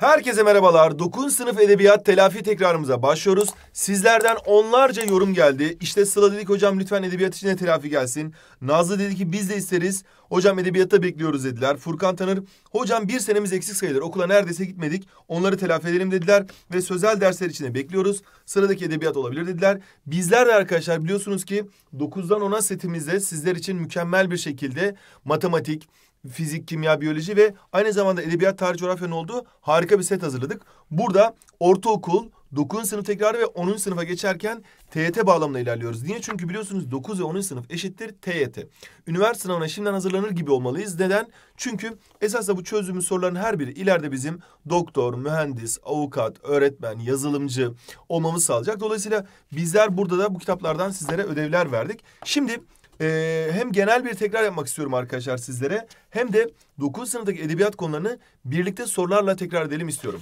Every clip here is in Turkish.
Herkese merhabalar. 9. sınıf edebiyat telafi tekrarımıza başlıyoruz. Sizlerden onlarca yorum geldi. İşte Sıla dedik hocam lütfen edebiyat içine telafi gelsin. Nazlı dedi ki biz de isteriz. Hocam edebiyatta bekliyoruz dediler. Furkan Tanır hocam bir senemiz eksik sayılır. Okula neredeyse gitmedik. Onları telafi edelim dediler. Ve sözel dersler için de bekliyoruz. Sıradaki edebiyat olabilir dediler. Bizler de arkadaşlar biliyorsunuz ki 9'dan 10'a setimizde sizler için mükemmel bir şekilde matematik, fizik, kimya, biyoloji ve aynı zamanda edebiyat, tarih, coğrafyanın olduğu harika bir set hazırladık. Burada ortaokul, 9. sınıf tekrarı ve 10. sınıfa geçerken TYT bağlamına ilerliyoruz. Niye? Çünkü biliyorsunuz 9 ve 10. sınıf eşittir TYT. Üniversite sınavına şimdiden hazırlanır gibi olmalıyız. Neden? Çünkü esasla bu çözümün soruların her biri ileride bizim doktor, mühendis, avukat, öğretmen, yazılımcı olmamızı sağlayacak. Dolayısıyla bizler burada da bu kitaplardan sizlere ödevler verdik. Şimdi e, hem genel bir tekrar yapmak istiyorum arkadaşlar sizlere hem de 9 sınıftaki edebiyat konularını birlikte sorularla tekrar edelim istiyorum.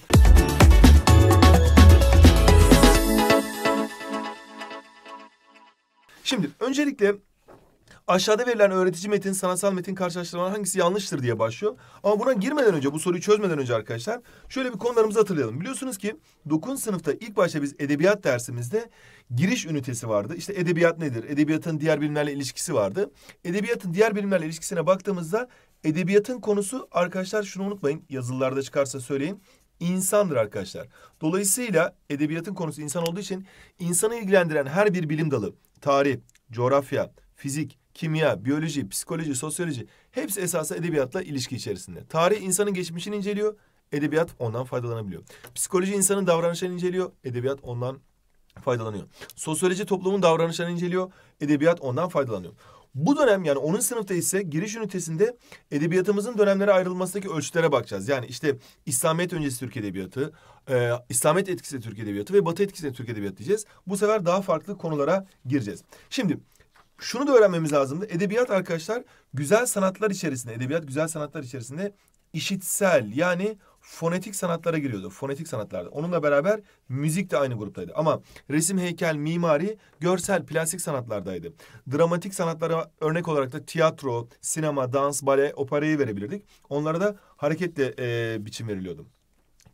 Şimdi öncelikle aşağıda verilen öğretici metin, sanatsal metin karşılaştırmaları hangisi yanlıştır diye başlıyor. Ama buna girmeden önce, bu soruyu çözmeden önce arkadaşlar şöyle bir konularımızı hatırlayalım. Biliyorsunuz ki 9. sınıfta ilk başta biz edebiyat dersimizde giriş ünitesi vardı. İşte edebiyat nedir? Edebiyatın diğer bilimlerle ilişkisi vardı. Edebiyatın diğer bilimlerle ilişkisine baktığımızda edebiyatın konusu arkadaşlar şunu unutmayın. Yazılılarda çıkarsa söyleyin insandır arkadaşlar. Dolayısıyla edebiyatın konusu insan olduğu için insanı ilgilendiren her bir bilim dalı, tarih, coğrafya, fizik, kimya, biyoloji, psikoloji, sosyoloji hepsi esası edebiyatla ilişki içerisinde. Tarih insanın geçmişini inceliyor, edebiyat ondan faydalanabiliyor. Psikoloji insanın davranışlarını inceliyor, edebiyat ondan faydalanıyor. Sosyoloji toplumun davranışlarını inceliyor, edebiyat ondan faydalanıyor. Bu dönem yani onun sınıfta ise giriş ünitesinde edebiyatımızın dönemlere ayrılmasındaki ölçülere bakacağız. Yani işte İslamiyet öncesi Türk Edebiyatı, e, İslamiyet etkisi Türk Edebiyatı ve Batı etkisi Türk Edebiyatı diyeceğiz. Bu sefer daha farklı konulara gireceğiz. Şimdi şunu da öğrenmemiz lazımdı. Edebiyat arkadaşlar güzel sanatlar içerisinde, edebiyat güzel sanatlar içerisinde işitsel yani fonetik sanatlara giriyordu. Fonetik sanatlarda. Onunla beraber müzik de aynı gruptaydı. Ama resim, heykel, mimari, görsel, plastik sanatlardaydı. Dramatik sanatlara örnek olarak da tiyatro, sinema, dans, bale, operayı verebilirdik. Onlara da hareketle e, biçim veriliyordu.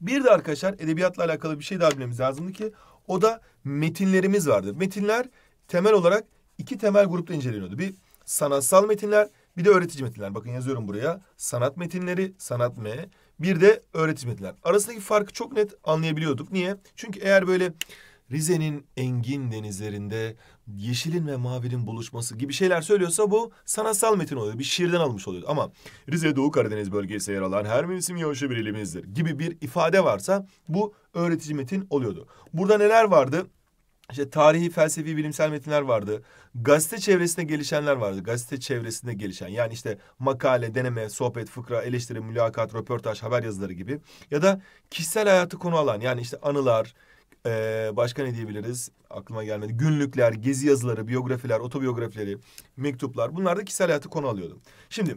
Bir de arkadaşlar edebiyatla alakalı bir şey daha bilmemiz lazımdı ki o da metinlerimiz vardı. Metinler temel olarak iki temel grupta inceleniyordu. Bir sanatsal metinler, bir de öğretici metinler. Bakın yazıyorum buraya. Sanat metinleri, sanat M. Bir de öğretici metinler. Arasındaki farkı çok net anlayabiliyorduk. Niye? Çünkü eğer böyle Rize'nin engin denizlerinde yeşilin ve mavinin buluşması gibi şeyler söylüyorsa bu sanatsal metin oluyor. Bir şiirden almış oluyor. Ama Rize Doğu Karadeniz bölgesi yer alan her mevsim yağışı bir ilimizdir gibi bir ifade varsa bu öğretici metin oluyordu. Burada neler vardı? işte tarihi felsefi bilimsel metinler vardı. Gazete çevresinde gelişenler vardı. Gazete çevresinde gelişen yani işte makale, deneme, sohbet, fıkra, eleştiri, mülakat, röportaj, haber yazıları gibi. Ya da kişisel hayatı konu alan yani işte anılar, ee, başka ne diyebiliriz aklıma gelmedi. Günlükler, gezi yazıları, biyografiler, otobiyografileri, mektuplar bunlar da kişisel hayatı konu alıyordu. Şimdi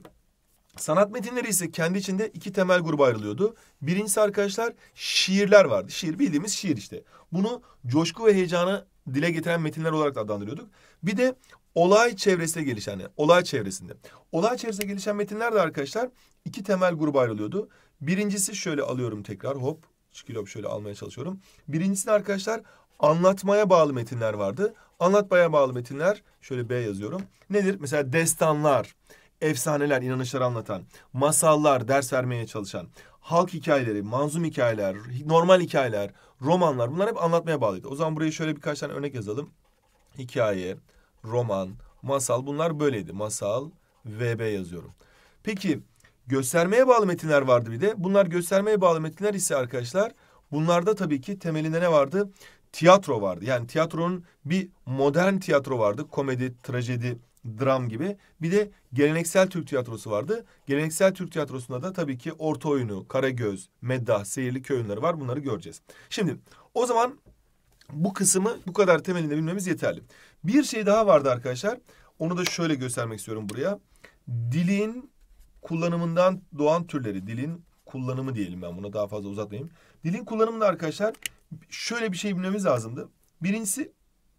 Sanat metinleri ise kendi içinde iki temel gruba ayrılıyordu. Birincisi arkadaşlar şiirler vardı. Şiir bildiğimiz şiir işte. Bunu coşku ve heyecanı dile getiren metinler olarak da adlandırıyorduk. Bir de olay çevresinde gelişen yani olay çevresinde. Olay çevresinde gelişen metinler de arkadaşlar iki temel gruba ayrılıyordu. Birincisi şöyle alıyorum tekrar hop şikilop şöyle almaya çalışıyorum. Birincisi arkadaşlar anlatmaya bağlı metinler vardı. Anlatmaya bağlı metinler şöyle B yazıyorum. Nedir? Mesela destanlar, efsaneler, inanışları anlatan, masallar, ders vermeye çalışan, halk hikayeleri, manzum hikayeler, normal hikayeler, romanlar bunlar hep anlatmaya bağlıydı. O zaman buraya şöyle birkaç tane örnek yazalım. Hikaye, roman, masal bunlar böyleydi. Masal, VB yazıyorum. Peki göstermeye bağlı metinler vardı bir de. Bunlar göstermeye bağlı metinler ise arkadaşlar bunlarda tabii ki temelinde ne vardı? Tiyatro vardı. Yani tiyatronun bir modern tiyatro vardı. Komedi, trajedi, dram gibi. Bir de geleneksel Türk tiyatrosu vardı. Geleneksel Türk tiyatrosunda da tabii ki orta oyunu, Karagöz, Meddah, Seyirli köy oyunları var. Bunları göreceğiz. Şimdi o zaman bu kısmı bu kadar temelinde bilmemiz yeterli. Bir şey daha vardı arkadaşlar. Onu da şöyle göstermek istiyorum buraya. Dilin kullanımından doğan türleri, dilin kullanımı diyelim ben buna daha fazla uzatmayayım. Dilin kullanımında arkadaşlar şöyle bir şey bilmemiz lazımdı. Birincisi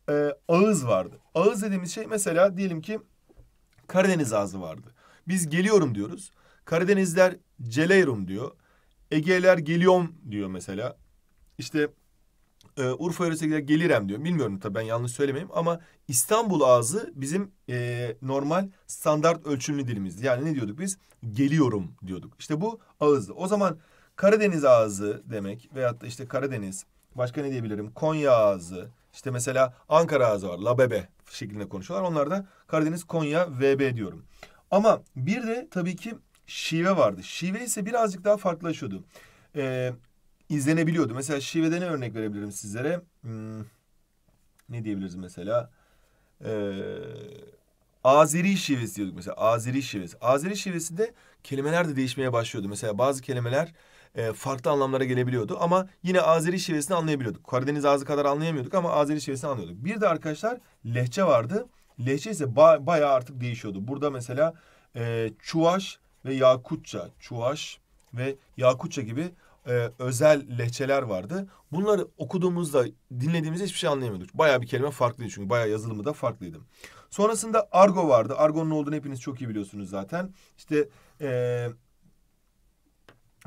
e, ağız vardı. Ağız dediğimiz şey mesela diyelim ki Karadeniz ağzı vardı. Biz geliyorum diyoruz. Karadenizler celeyrum diyor. Ege'ler geliyorum diyor mesela. İşte e, Urfa yöresindekiler gelirem diyor. Bilmiyorum tabii ben yanlış söylemeyeyim ama İstanbul ağzı bizim e, normal standart ölçümlü dilimizdi. Yani ne diyorduk biz? Geliyorum diyorduk. İşte bu ağızdı. O zaman Karadeniz ağzı demek veyahut da işte Karadeniz, başka ne diyebilirim? Konya ağzı, işte mesela Ankara ağzı var. Labebe şeklinde konuşuyorlar. Onlar da Karadeniz, Konya, VB diyorum. Ama bir de tabii ki şive vardı. Şive ise birazcık daha farklılaşıyordu. Ee, izlenebiliyordu. Mesela şivede ne örnek verebilirim sizlere? Hmm, ne diyebiliriz mesela? Ee, Azeri şivesi diyorduk mesela. Azeri şivesi. Azeri şivesi kelimeler de değişmeye başlıyordu. Mesela bazı kelimeler e, farklı anlamlara gelebiliyordu. Ama yine Azeri şivesini anlayabiliyorduk. Karadeniz ağzı kadar anlayamıyorduk ama Azeri şivesini anlıyorduk. Bir de arkadaşlar lehçe vardı. Lehçe ise ba- bayağı artık değişiyordu. Burada mesela e, Çuvaş ve Yakutça, Çuvaş ve Yakutça gibi e, özel lehçeler vardı. Bunları okuduğumuzda, dinlediğimizde hiçbir şey anlayamıyorduk. Bayağı bir kelime farklıydı çünkü bayağı yazılımı da farklıydı. Sonrasında argo vardı. Argonun olduğunu hepiniz çok iyi biliyorsunuz zaten. İşte e,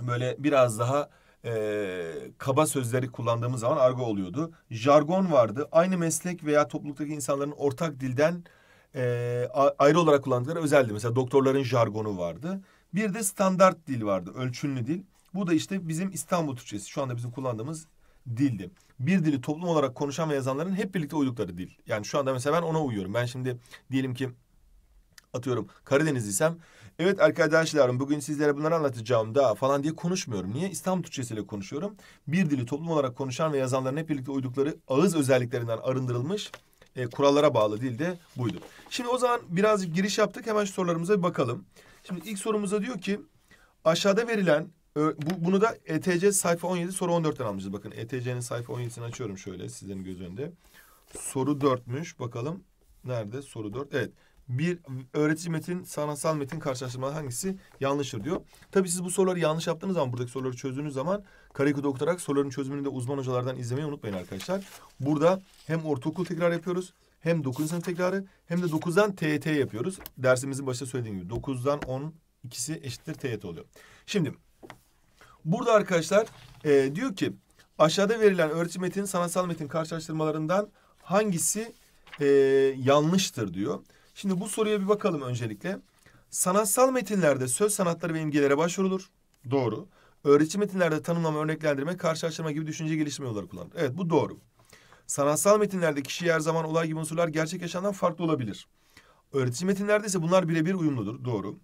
böyle biraz daha e, kaba sözleri kullandığımız zaman argo oluyordu. Jargon vardı. Aynı meslek veya topluluktaki insanların ortak dilden e, ayrı olarak kullandıkları özeldi. Mesela doktorların jargonu vardı. Bir de standart dil vardı, ölçünlü dil. Bu da işte bizim İstanbul Türkçesi, şu anda bizim kullandığımız dildi. Bir dili toplum olarak konuşan ve yazanların hep birlikte uydukları dil. Yani şu anda mesela ben ona uyuyorum. Ben şimdi diyelim ki atıyorum Karadeniz isem. evet arkadaşlarım bugün sizlere bunları anlatacağım da falan diye konuşmuyorum. Niye? İslam Türkçesiyle konuşuyorum. Bir dili toplum olarak konuşan ve yazanların hep birlikte uydukları ağız özelliklerinden arındırılmış e, kurallara bağlı dil de buydu. Şimdi o zaman birazcık giriş yaptık. Hemen şu sorularımıza bir bakalım. Şimdi ilk sorumuza diyor ki aşağıda verilen bu, bunu da ETC sayfa 17 soru 14'ten almışız. Bakın ETC'nin sayfa 17'sini açıyorum şöyle sizin göz önünde. Soru 4'müş. Bakalım nerede soru 4? Evet bir öğretici metin, sanatsal metin karşılaştırmaları hangisi yanlıştır diyor. Tabi siz bu soruları yanlış yaptığınız zaman, buradaki soruları çözdüğünüz zaman Karaköy'de okutarak soruların çözümünü de uzman hocalardan izlemeyi unutmayın arkadaşlar. Burada hem ortaokul tekrar yapıyoruz, hem 9. sınıf tekrarı hem de 9'dan TET yapıyoruz. Dersimizin başta söylediğim gibi 9'dan 10 ikisi eşittir TET oluyor. Şimdi burada arkadaşlar e, diyor ki aşağıda verilen öğretici metin, sanatsal metin karşılaştırmalarından hangisi e, yanlıştır diyor. Şimdi bu soruya bir bakalım öncelikle. Sanatsal metinlerde söz sanatları ve imgelere başvurulur. Doğru. Öğretici metinlerde tanımlama, örneklendirme, karşılaştırma gibi düşünce geliştirme yolları kullanılır. Evet bu doğru. Sanatsal metinlerde kişi her zaman olay gibi unsurlar gerçek yaşamdan farklı olabilir. Öğretici metinlerde ise bunlar birebir uyumludur. Doğru.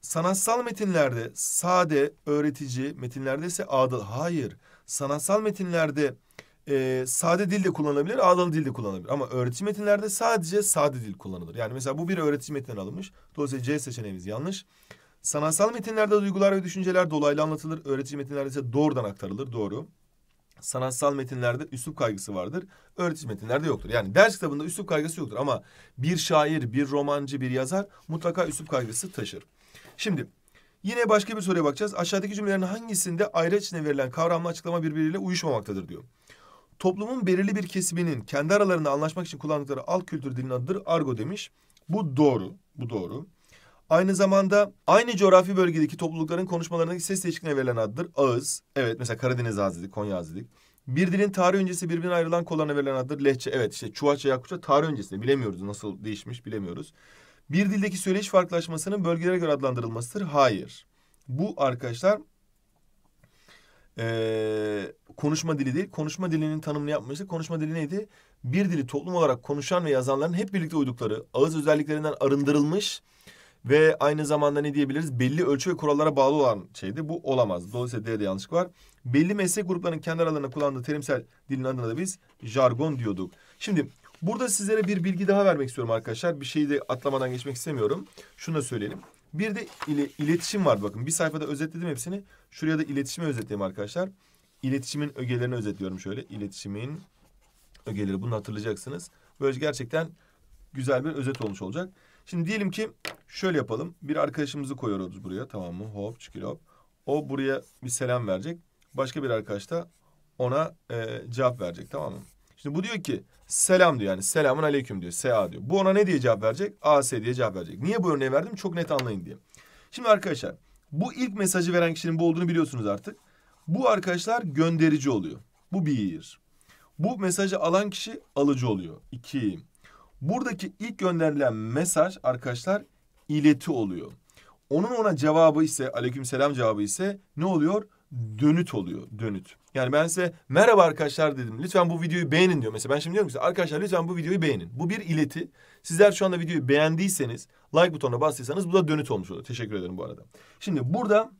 Sanatsal metinlerde sade, öğretici, metinlerde ise adıl. Hayır. Sanatsal metinlerde e, sade dil de kullanılabilir, ağdalı dil de kullanılabilir. Ama öğretim metinlerde sadece sade dil kullanılır. Yani mesela bu bir öğretim metinden alınmış. Dolayısıyla C seçeneğimiz yanlış. Sanatsal metinlerde duygular ve düşünceler dolaylı anlatılır. öğretim metinlerde ise doğrudan aktarılır. Doğru. Sanatsal metinlerde üslup kaygısı vardır. öğretim metinlerde yoktur. Yani ders kitabında üslup kaygısı yoktur. Ama bir şair, bir romancı, bir yazar mutlaka üslup kaygısı taşır. Şimdi yine başka bir soruya bakacağız. Aşağıdaki cümlelerin hangisinde ayrı içine verilen kavramla açıklama birbiriyle uyuşmamaktadır diyor. Toplumun belirli bir kesiminin kendi aralarında anlaşmak için kullandıkları alt kültür dilinin adıdır argo demiş. Bu doğru, bu doğru. Aynı zamanda aynı coğrafi bölgedeki toplulukların konuşmalarındaki ses değişikliğine verilen addır ağız. Evet mesela Karadeniz ağzı dedik, Konya ağzı dedik. Bir dilin tarih öncesi birbirine ayrılan kollarına verilen addır lehçe. Evet işte Çuvaçça, Yakutça tarih öncesinde bilemiyoruz nasıl değişmiş bilemiyoruz. Bir dildeki söyleyiş farklılaşmasının bölgelere göre adlandırılmasıdır. Hayır. Bu arkadaşlar ee, konuşma dili değil. Konuşma dilinin tanımını yapmıştı. Konuşma dili neydi? Bir dili toplum olarak konuşan ve yazanların hep birlikte uydukları, ağız özelliklerinden arındırılmış ve aynı zamanda ne diyebiliriz? Belli ölçü ve kurallara bağlı olan şeydi. Bu olamaz. Dolayısıyla D'de yanlışlık var. Belli meslek gruplarının kendi aralarında kullandığı terimsel dilin adına da biz jargon diyorduk. Şimdi burada sizlere bir bilgi daha vermek istiyorum arkadaşlar. Bir şeyi de atlamadan geçmek istemiyorum. Şunu da söyleyelim. Bir de ile, iletişim var bakın. Bir sayfada özetledim hepsini. Şuraya da iletişimi özetleyeyim arkadaşlar. İletişimin ögelerini özetliyorum şöyle. İletişimin ögeleri bunu hatırlayacaksınız. Böylece gerçekten güzel bir özet olmuş olacak. Şimdi diyelim ki şöyle yapalım. Bir arkadaşımızı koyuyoruz buraya tamam mı? Hop çikil hop. O buraya bir selam verecek. Başka bir arkadaş da ona e, cevap verecek tamam mı? Şimdi bu diyor ki selam diyor yani selamun aleyküm diyor. SA diyor. Bu ona ne diye cevap verecek? AS diye cevap verecek. Niye bu örneği verdim? Çok net anlayın diye. Şimdi arkadaşlar bu ilk mesajı veren kişinin bu olduğunu biliyorsunuz artık. Bu arkadaşlar gönderici oluyor. Bu bir. Bu mesajı alan kişi alıcı oluyor. İki. Buradaki ilk gönderilen mesaj arkadaşlar ileti oluyor. Onun ona cevabı ise aleyküm selam cevabı ise ne oluyor? dönüt oluyor dönüt. Yani ben size merhaba arkadaşlar dedim. Lütfen bu videoyu beğenin diyor. Mesela ben şimdi diyorum ki size, arkadaşlar lütfen bu videoyu beğenin. Bu bir ileti. Sizler şu anda videoyu beğendiyseniz like butonuna bastıysanız bu da dönüt olmuş oluyor. Teşekkür ederim bu arada. Şimdi burada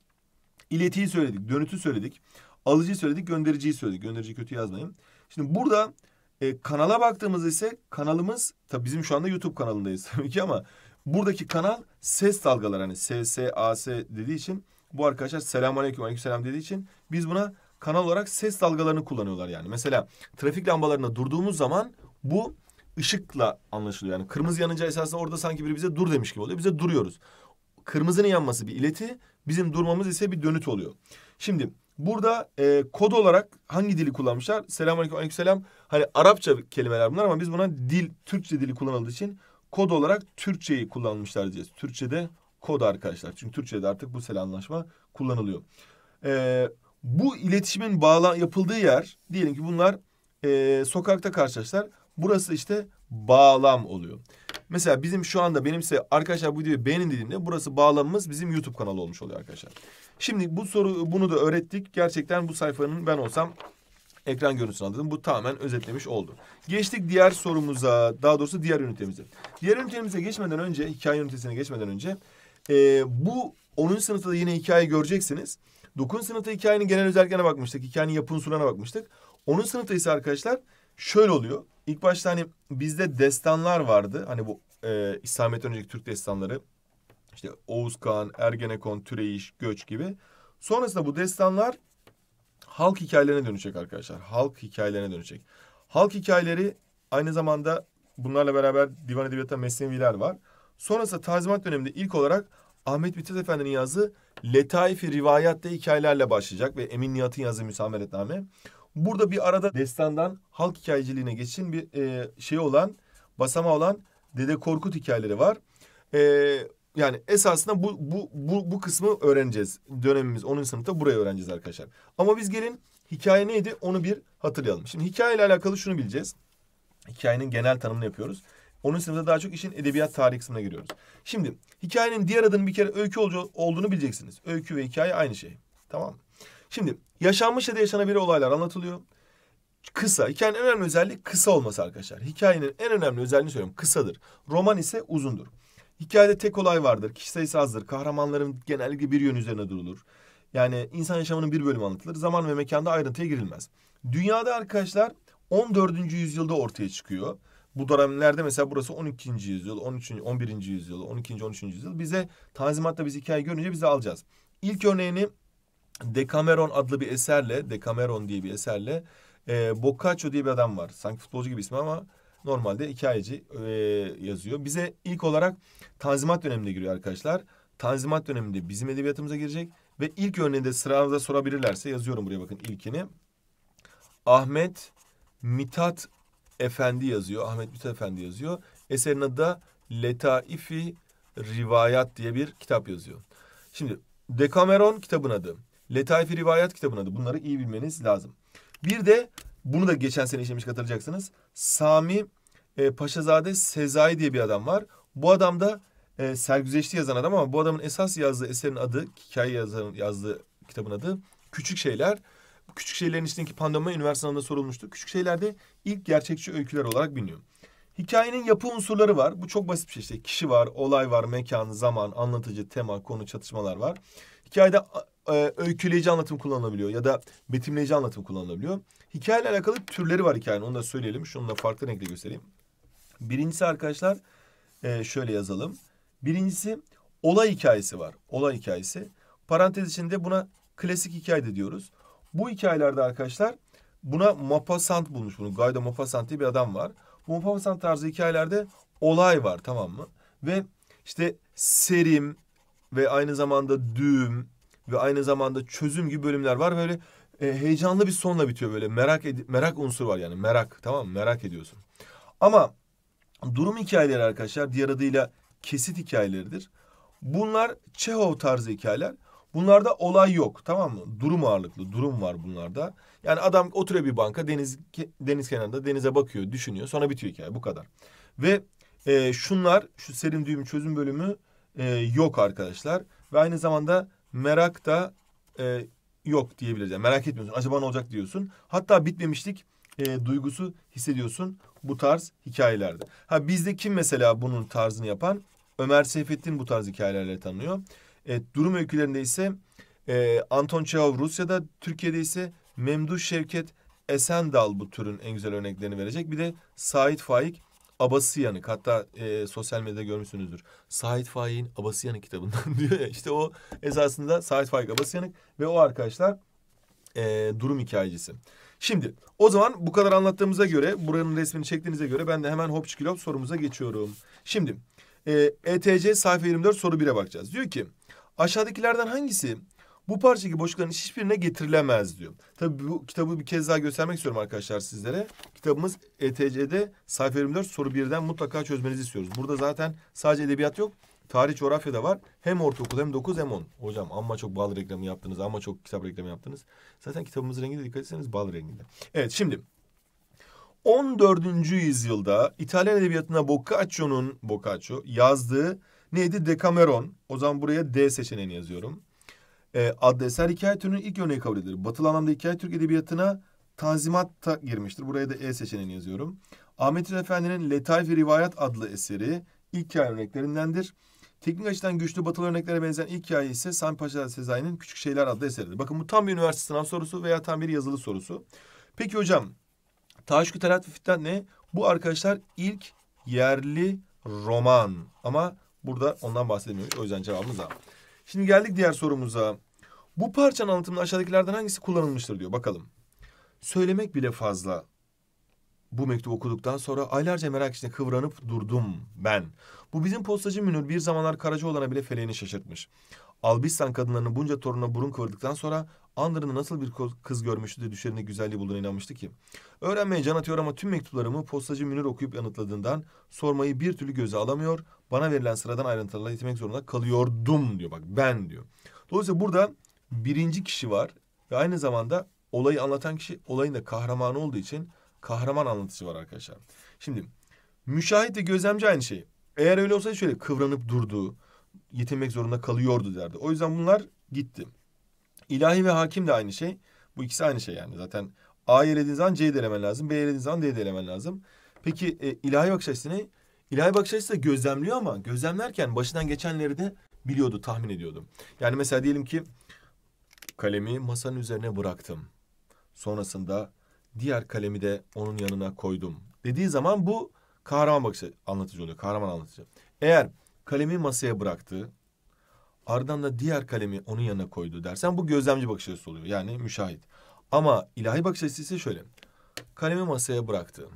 iletiyi söyledik, dönütü söyledik. Alıcıyı söyledik, göndericiyi söyledik. Gönderici kötü yazmayın. Şimdi burada e, kanala baktığımızda ise kanalımız tabii bizim şu anda YouTube kanalındayız tabii ki ama buradaki kanal ses dalgaları hani S, S, A, S dediği için bu arkadaşlar selamun aleyküm aleyküm selam dediği için biz buna kanal olarak ses dalgalarını kullanıyorlar yani. Mesela trafik lambalarına durduğumuz zaman bu ışıkla anlaşılıyor. Yani kırmızı yanınca esasında orada sanki biri bize dur demiş gibi oluyor. Bize duruyoruz. Kırmızının yanması bir ileti, bizim durmamız ise bir dönüt oluyor. Şimdi burada e, kod olarak hangi dili kullanmışlar? Selamünaleyküm selam Hani Arapça kelimeler bunlar ama biz buna dil, Türkçe dili kullanıldığı için kod olarak Türkçeyi kullanmışlar diyeceğiz. Türkçede kod arkadaşlar. Çünkü Türkçe'de artık bu selamlaşma kullanılıyor. E, bu iletişimin bağlan yapıldığı yer diyelim ki bunlar e, sokakta karşılaştılar. Burası işte bağlam oluyor. Mesela bizim şu anda benim size arkadaşlar bu videoyu beğenin dediğimde burası bağlamımız bizim YouTube kanalı olmuş oluyor arkadaşlar. Şimdi bu soru bunu da öğrettik. Gerçekten bu sayfanın ben olsam ekran görüntüsünü aldım. Bu tamamen özetlemiş oldu. Geçtik diğer sorumuza daha doğrusu diğer ünitemize. Diğer ünitemize geçmeden önce hikaye ünitesine geçmeden önce e, bu 10. sınıfta da yine hikaye göreceksiniz. 9. sınıfta hikayenin genel özelliklerine bakmıştık. Hikayenin yapınsularına bakmıştık. 10. sınıfta ise arkadaşlar şöyle oluyor. İlk başta hani bizde destanlar vardı. Hani bu e, İslamiyet'ten önceki Türk destanları. İşte Oğuz Kağan, Ergenekon, Türeyiş, Göç gibi. Sonrasında bu destanlar halk hikayelerine dönecek arkadaşlar. Halk hikayelerine dönecek. Halk hikayeleri aynı zamanda bunlarla beraber divan edebiyatında mesneviler var. Sonrasında Tazimat döneminde ilk olarak Ahmet Mithat Efendi'nin yazdığı Letaif-i Rivayat'ta hikayelerle başlayacak ve Emin Nihat'ın yazdığı Müsameretname. Burada bir arada destandan halk hikayeciliğine geçin bir e, şey olan, basama olan Dede Korkut hikayeleri var. E, yani esasında bu, bu, bu, bu kısmı öğreneceğiz. Dönemimiz 10. sınıfta burayı öğreneceğiz arkadaşlar. Ama biz gelin hikaye neydi onu bir hatırlayalım. Şimdi hikayeyle alakalı şunu bileceğiz. Hikayenin genel tanımını yapıyoruz. Onun sınıfında daha çok işin edebiyat tarihi kısmına giriyoruz. Şimdi hikayenin diğer adının bir kere öykü olduğunu bileceksiniz. Öykü ve hikaye aynı şey. Tamam mı? Şimdi yaşanmış ya da yaşanabilir olaylar anlatılıyor. Kısa. Hikayenin en önemli özelliği kısa olması arkadaşlar. Hikayenin en önemli özelliğini söylüyorum. Kısadır. Roman ise uzundur. Hikayede tek olay vardır. Kişi sayısı azdır. Kahramanların genellikle bir yön üzerine durulur. Yani insan yaşamının bir bölümü anlatılır. Zaman ve mekanda ayrıntıya girilmez. Dünyada arkadaşlar 14. yüzyılda ortaya çıkıyor bu dönemlerde mesela burası 12. yüzyıl, 13. 11. yüzyıl, 12. 13. yüzyıl. Bize Tanzimat'ta biz hikaye görünce bize alacağız. İlk örneğini Decameron adlı bir eserle, Decameron diye bir eserle e, Boccaccio diye bir adam var. Sanki futbolcu gibi ismi ama normalde hikayeci e, yazıyor. Bize ilk olarak Tanzimat döneminde giriyor arkadaşlar. Tanzimat döneminde bizim edebiyatımıza girecek ve ilk örneğinde sırada sorabilirlerse yazıyorum buraya bakın ilkini. Ahmet Mitat Efendi yazıyor. Ahmet Mithat Efendi yazıyor. Eserin adı da Letaifi Rivayat diye bir kitap yazıyor. Şimdi Dekameron kitabın adı. Letaifi Rivayat kitabın adı. Bunları iyi bilmeniz lazım. Bir de bunu da geçen sene işlemiş hatırlayacaksınız. Sami e, Paşazade Sezai diye bir adam var. Bu adam da e, sergüzeşti yazan adam ama bu adamın esas yazdığı eserin adı, hikaye yazan, yazdığı kitabın adı Küçük Şeyler. Bu küçük şeylerin içindeki pandemya üniversitesinde sorulmuştu. Küçük şeylerde ilk gerçekçi öyküler olarak biliniyor. Hikayenin yapı unsurları var. Bu çok basit bir şey işte. Kişi var, olay var, mekan, zaman, anlatıcı, tema, konu, çatışmalar var. Hikayede e, öyküleyici anlatım kullanılabiliyor ya da betimleyici anlatım kullanılabiliyor. Hikayeyle alakalı türleri var hikayenin. Onu da söyleyelim. Şunu da farklı renkle göstereyim. Birincisi arkadaşlar e, şöyle yazalım. Birincisi olay hikayesi var. Olay hikayesi. Parantez içinde buna klasik hikaye de diyoruz. Bu hikayelerde arkadaşlar buna Mapasant bulmuş bunu. Guido Mapasant diye bir adam var. Bu Mapasant tarzı hikayelerde olay var tamam mı? Ve işte serim ve aynı zamanda düğüm ve aynı zamanda çözüm gibi bölümler var. Böyle e, heyecanlı bir sonla bitiyor böyle. Merak merak unsuru var yani. Merak tamam mı? Merak ediyorsun. Ama durum hikayeleri arkadaşlar diğer adıyla kesit hikayeleridir. Bunlar Çehov tarzı hikayeler. Bunlarda olay yok tamam mı? Durum ağırlıklı durum var bunlarda. Yani adam oturuyor bir banka deniz deniz kenarında denize bakıyor düşünüyor sonra bitiyor hikaye bu kadar. Ve e, şunlar şu serin düğüm çözüm bölümü e, yok arkadaşlar. Ve aynı zamanda merak da e, yok diyebiliriz. Yani merak etmiyorsun acaba ne olacak diyorsun. Hatta bitmemişlik e, duygusu hissediyorsun bu tarz hikayelerde. Ha bizde kim mesela bunun tarzını yapan? Ömer Seyfettin bu tarz hikayelerle tanıyor. E, durum öykülerinde ise e, Anton Çehov Rusya'da, Türkiye'de ise Memduh Şevket Esendal bu türün en güzel örneklerini verecek. Bir de Sait Faik Abasıyanık. Hatta e, sosyal medyada görmüşsünüzdür. Sait Faik'in Abasıyanık kitabından diyor ya. İşte o esasında Sait Faik Abasıyanık ve o arkadaşlar e, durum hikayecisi. Şimdi o zaman bu kadar anlattığımıza göre buranın resmini çektiğinize göre ben de hemen hop çikilop sorumuza geçiyorum. Şimdi e, ETC sayfa 24 soru 1'e bakacağız. Diyor ki aşağıdakilerden hangisi bu parçadaki boşlukların hiçbirine getirilemez diyor. Tabii bu kitabı bir kez daha göstermek istiyorum arkadaşlar sizlere. Kitabımız ETC'de sayfa 24 soru 1'den mutlaka çözmenizi istiyoruz. Burada zaten sadece edebiyat yok. Tarih coğrafya da var. Hem ortaokul hem 9 hem 10. Hocam ama çok bal reklamı yaptınız. ama çok kitap reklamı yaptınız. Zaten kitabımızın rengi de dikkat etseniz bal renginde. Evet şimdi 14. yüzyılda İtalyan edebiyatına Boccaccio'nun Boccaccio yazdığı neydi? Decameron. O zaman buraya D seçeneğini yazıyorum. E, ee, adlı eser hikaye türünün ilk örneği kabul edilir. Batılı anlamda hikaye Türk edebiyatına Tanzimat'ta girmiştir. Buraya da E seçeneğini yazıyorum. Ahmet Efendi'nin Letaifi Rivayat adlı eseri ilk hikaye örneklerindendir. Teknik açıdan güçlü batılı örneklere benzeyen ilk hikaye ise Sami Paşa Sezai'nin Küçük Şeyler adlı eseridir. Bakın bu tam bir üniversite sınav sorusu veya tam bir yazılı sorusu. Peki hocam Taşkü Telat ve ne? Bu arkadaşlar ilk yerli roman. Ama burada ondan bahsedemiyoruz. O yüzden cevabımız A. Şimdi geldik diğer sorumuza. Bu parçanın anlatımında aşağıdakilerden hangisi kullanılmıştır diyor. Bakalım. Söylemek bile fazla. Bu mektubu okuduktan sonra aylarca merak içinde kıvranıp durdum ben. Bu bizim postacı Münir bir zamanlar Karacaoğlan'a bile feleğini şaşırtmış. Albistan kadınlarının bunca toruna burun kıvırdıktan sonra Andra'nın nasıl bir kız görmüştü de düşerine güzelliği bulduğuna inanmıştı ki. Öğrenmeye can atıyor ama tüm mektuplarımı postacı Münir okuyup yanıtladığından sormayı bir türlü göze alamıyor. Bana verilen sıradan ayrıntılarla yetinmek zorunda kalıyordum diyor bak ben diyor. Dolayısıyla burada birinci kişi var ve aynı zamanda olayı anlatan kişi olayın da kahramanı olduğu için kahraman anlatıcı var arkadaşlar. Şimdi müşahit ve gözlemci aynı şey. Eğer öyle olsaydı şöyle kıvranıp durduğu, yetinmek zorunda kalıyordu derdi. O yüzden bunlar gitti. İlahi ve hakim de aynı şey. Bu ikisi aynı şey yani. Zaten A'yı elediğin zaman C'yi elemen lazım. B'yi elediğin zaman D'yi elemen lazım. Peki e, ilahi bakış açısı ne? İlahi bakış açısı da gözlemliyor ama gözlemlerken başından geçenleri de biliyordu, tahmin ediyordu. Yani mesela diyelim ki kalemi masanın üzerine bıraktım. Sonrasında diğer kalemi de onun yanına koydum. Dediği zaman bu kahraman bakış anlatıcı oluyor. Kahraman anlatıcı. Eğer kalemi masaya bıraktı. Ardından da diğer kalemi onun yanına koydu dersen bu gözlemci bakış açısı oluyor. Yani müşahit. Ama ilahi bakış açısı ise şöyle. Kalemi masaya bıraktı.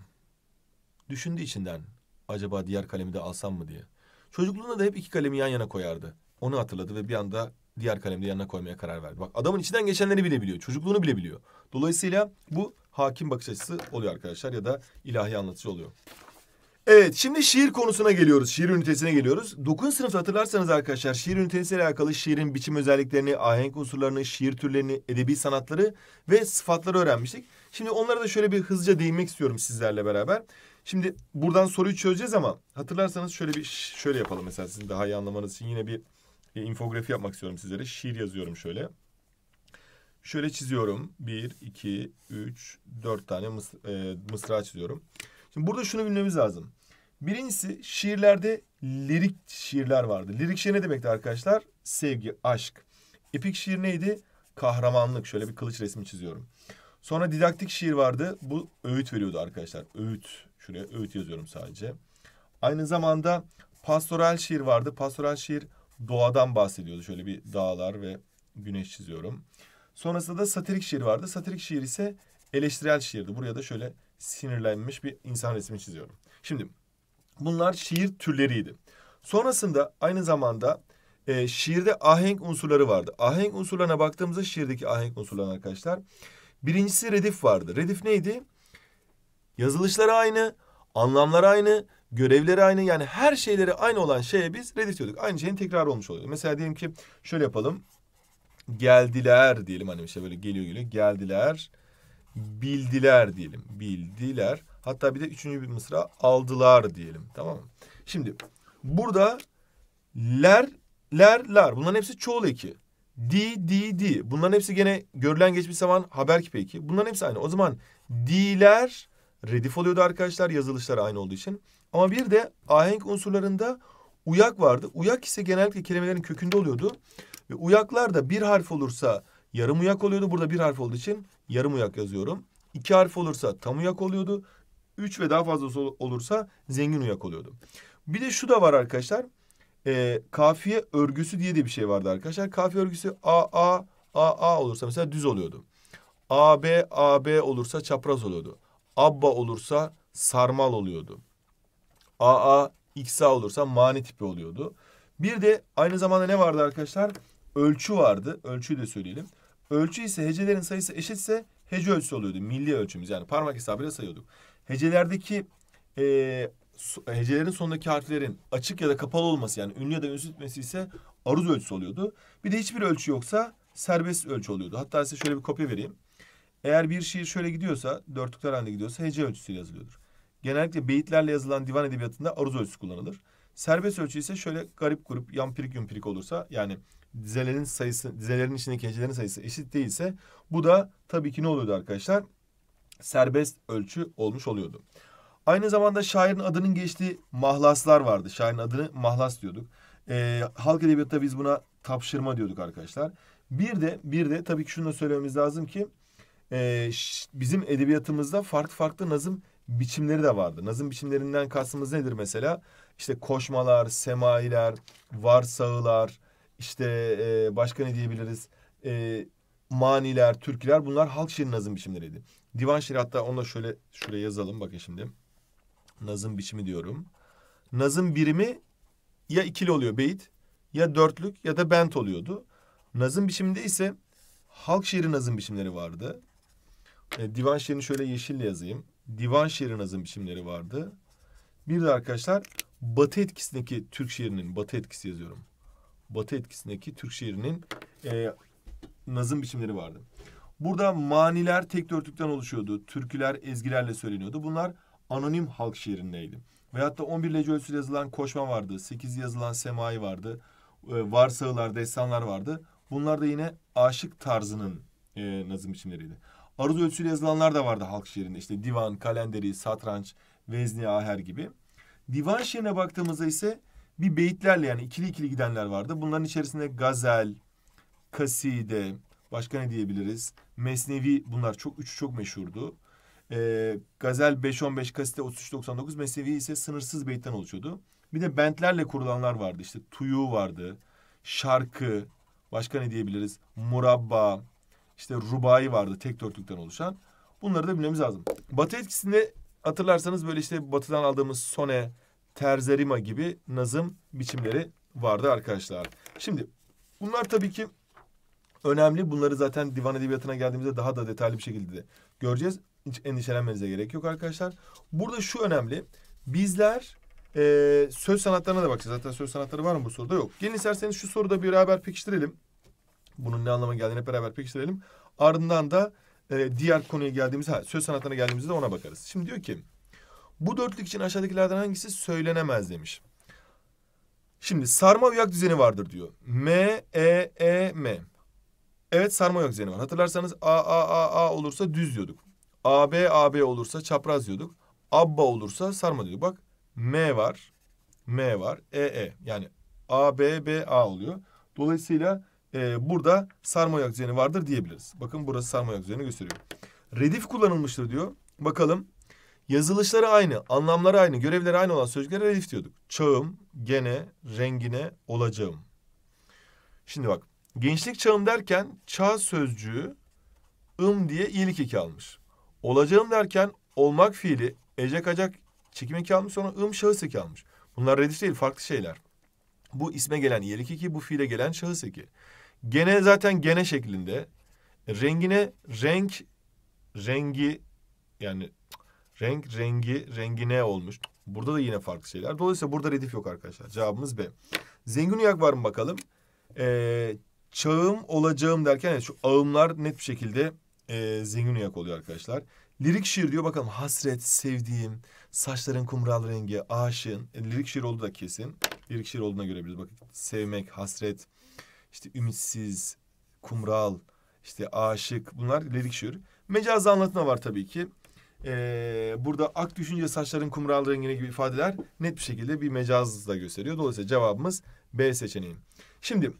Düşündü içinden acaba diğer kalemi de alsam mı diye. Çocukluğunda da hep iki kalemi yan yana koyardı. Onu hatırladı ve bir anda diğer kalemi de yanına koymaya karar verdi. Bak adamın içinden geçenleri bile biliyor. Çocukluğunu bile biliyor. Dolayısıyla bu hakim bakış açısı oluyor arkadaşlar ya da ilahi anlatıcı oluyor. Evet şimdi şiir konusuna geliyoruz. Şiir ünitesine geliyoruz. 9. sınıfta hatırlarsanız arkadaşlar şiir ünitesiyle alakalı şiirin biçim özelliklerini, ahenk unsurlarını, şiir türlerini, edebi sanatları ve sıfatları öğrenmiştik. Şimdi onlara da şöyle bir hızlıca değinmek istiyorum sizlerle beraber. Şimdi buradan soruyu çözeceğiz ama hatırlarsanız şöyle bir şöyle yapalım mesela sizin daha iyi anlamanız için yine bir, bir infografi yapmak istiyorum sizlere. Şiir yazıyorum şöyle. Şöyle çiziyorum. Bir, iki, üç, dört tane e, mısra çiziyorum. Şimdi burada şunu bilmemiz lazım. Birincisi şiirlerde lirik şiirler vardı. Lirik şiir ne demekti arkadaşlar? Sevgi, aşk. Epik şiir neydi? Kahramanlık. Şöyle bir kılıç resmi çiziyorum. Sonra didaktik şiir vardı. Bu öğüt veriyordu arkadaşlar. Öğüt. Şuraya öğüt yazıyorum sadece. Aynı zamanda pastoral şiir vardı. Pastoral şiir doğadan bahsediyordu. Şöyle bir dağlar ve güneş çiziyorum. Sonrasında da satirik şiir vardı. Satirik şiir ise eleştirel şiirdi. Buraya da şöyle sinirlenmiş bir insan resmi çiziyorum. Şimdi bunlar şiir türleriydi. Sonrasında aynı zamanda e, şiirde ahenk unsurları vardı. Ahenk unsurlarına baktığımızda şiirdeki ahenk unsurları arkadaşlar. Birincisi redif vardı. Redif neydi? Yazılışları aynı, anlamları aynı, görevleri aynı. Yani her şeyleri aynı olan şeye biz redif diyorduk. Aynı şeyin tekrar olmuş oluyor. Mesela diyelim ki şöyle yapalım. Geldiler diyelim hani bir şey böyle geliyor geliyor. Geldiler. Geldiler bildiler diyelim. Bildiler. Hatta bir de üçüncü bir mısra aldılar diyelim. Tamam mı? Şimdi burada ler, ler, lar. Bunların hepsi çoğul eki. Di, di, di. Bunların hepsi gene görülen geçmiş zaman haber ki peki Bunların hepsi aynı. O zaman diler redif oluyordu arkadaşlar. Yazılışlar aynı olduğu için. Ama bir de ahenk unsurlarında uyak vardı. Uyak ise genellikle kelimelerin kökünde oluyordu. Ve uyaklar da bir harf olursa yarım uyak oluyordu. Burada bir harf olduğu için yarım uyak yazıyorum. İki harf olursa tam uyak oluyordu. Üç ve daha fazlası olursa zengin uyak oluyordu. Bir de şu da var arkadaşlar. E, kafiye örgüsü diye de bir şey vardı arkadaşlar. Kafiye örgüsü A, A, A, A olursa mesela düz oluyordu. A, B, A, B olursa çapraz oluyordu. Abba olursa sarmal oluyordu. A, A, X, A olursa mani tipi oluyordu. Bir de aynı zamanda ne vardı arkadaşlar? Ölçü vardı. Ölçüyü de söyleyelim. Ölçü ise hecelerin sayısı eşitse hece ölçüsü oluyordu. Milli ölçümüz yani parmak hesabıyla sayıyorduk. Hecelerdeki e, hecelerin sonundaki harflerin açık ya da kapalı olması yani ünlü ya da ünsüz etmesi ise aruz ölçüsü oluyordu. Bir de hiçbir ölçü yoksa serbest ölçü oluyordu. Hatta size şöyle bir kopya vereyim. Eğer bir şiir şöyle gidiyorsa, dörtlükler halinde gidiyorsa hece ölçüsüyle yazılıyordur. Genellikle beyitlerle yazılan divan edebiyatında aruz ölçüsü kullanılır. Serbest ölçü ise şöyle garip grup, yampirik yumpirik olursa yani dizelerin sayısı, dizelerin içindeki hecelerin sayısı eşit değilse bu da tabii ki ne oluyordu arkadaşlar? Serbest ölçü olmuş oluyordu. Aynı zamanda şairin adının geçtiği mahlaslar vardı. Şairin adını mahlas diyorduk. Ee, halk edebiyatta biz buna tapşırma diyorduk arkadaşlar. Bir de bir de tabii ki şunu da söylememiz lazım ki e, bizim edebiyatımızda farklı farklı nazım biçimleri de vardı. Nazım biçimlerinden kastımız nedir mesela? İşte koşmalar, semailer, varsağılar, işte e, başka ne diyebiliriz? E, maniler, türküler bunlar halk şiir nazım biçimleriydi. Divan şiiri hatta onunla şöyle şuraya yazalım bakın şimdi. Nazım biçimi diyorum. Nazım birimi ya ikili oluyor beyit ya dörtlük ya da bent oluyordu. Nazım biçiminde ise halk şiiri nazım biçimleri vardı. E, divan şiirini şöyle yeşille yazayım. Divan şiiri nazım biçimleri vardı. Bir de arkadaşlar Batı etkisindeki Türk şiirinin Batı etkisi yazıyorum. Batı etkisindeki Türk şiirinin e, nazım biçimleri vardı. Burada maniler tek dörtlükten oluşuyordu. Türküler ezgilerle söyleniyordu. Bunlar anonim halk şiirindeydi. Veyahut da 11 lece ölçüsü yazılan koşma vardı. 8 yazılan semai vardı. E, varsağılar, destanlar vardı. Bunlar da yine aşık tarzının e, nazım biçimleriydi. Aruz ölçüsüyle yazılanlar da vardı halk şiirinde. İşte divan, kalenderi, satranç, vezni, aher gibi. Divan şiirine baktığımızda ise bir beyitlerle yani ikili ikili gidenler vardı. Bunların içerisinde gazel, kaside, başka ne diyebiliriz? Mesnevi bunlar çok üçü çok meşhurdu. E, gazel 5-15, kaside 33 Mesnevi ise sınırsız beyitten oluşuyordu. Bir de bentlerle kurulanlar vardı. İşte tuyu vardı, şarkı, başka ne diyebiliriz? Murabba, işte rubai vardı tek dörtlükten oluşan. Bunları da bilmemiz lazım. Batı etkisinde hatırlarsanız böyle işte batıdan aldığımız sone, terzerima gibi nazım biçimleri vardı arkadaşlar. Şimdi bunlar tabii ki önemli. Bunları zaten divan edebiyatına geldiğimizde daha da detaylı bir şekilde de göreceğiz. Hiç endişelenmenize gerek yok arkadaşlar. Burada şu önemli. Bizler e, söz sanatlarına da bakacağız. Zaten söz sanatları var mı bu soruda? Yok. Gelin isterseniz şu soruda bir beraber pekiştirelim. Bunun ne anlama geldiğini hep beraber pekiştirelim. Ardından da e, diğer konuya geldiğimizde söz sanatlarına geldiğimizde ona bakarız. Şimdi diyor ki bu dörtlük için aşağıdakilerden hangisi söylenemez demiş. Şimdi sarma uyak düzeni vardır diyor. M, E, E, M. Evet sarma uyak düzeni var. Hatırlarsanız A, A, A, A olursa düz diyorduk. A, B, A, B olursa çapraz diyorduk. Abba olursa sarma diyorduk. Bak M var. M var. E, E. Yani A, B, B, A oluyor. Dolayısıyla e, burada sarma uyak düzeni vardır diyebiliriz. Bakın burası sarma uyak düzeni gösteriyor. Redif kullanılmıştır diyor. Bakalım Yazılışları aynı, anlamları aynı, görevleri aynı olan sözcüklere redif diyorduk. Çağım, gene, rengine, olacağım. Şimdi bak, gençlik çağım derken çağ sözcüğü ım diye iyilik eki almış. Olacağım derken olmak fiili ecek acak çekim eki almış sonra ım şahıs eki almış. Bunlar redif değil, farklı şeyler. Bu isme gelen iyilik eki, bu fiile gelen şahıs eki. Gene zaten gene şeklinde. Rengine renk, rengi yani Renk rengi rengine olmuş. Burada da yine farklı şeyler. Dolayısıyla burada redif yok arkadaşlar. Cevabımız B. Zengin uyak var mı bakalım? Ee, çağım olacağım derken yani şu ağımlar net bir şekilde e, zengin uyak oluyor arkadaşlar. Lirik şiir diyor bakalım hasret, sevdiğim, saçların kumral rengi, aşığın. E, lirik şiir oldu da kesin. Lirik şiir olduğuna görebiliriz. Bakın sevmek, hasret, işte ümitsiz, kumral, işte aşık bunlar lirik şiir. Mecazi anlatma var tabii ki. Ee, burada ak düşünce saçların kumral rengine gibi ifadeler net bir şekilde bir mecazla gösteriyor. Dolayısıyla cevabımız B seçeneği. Şimdi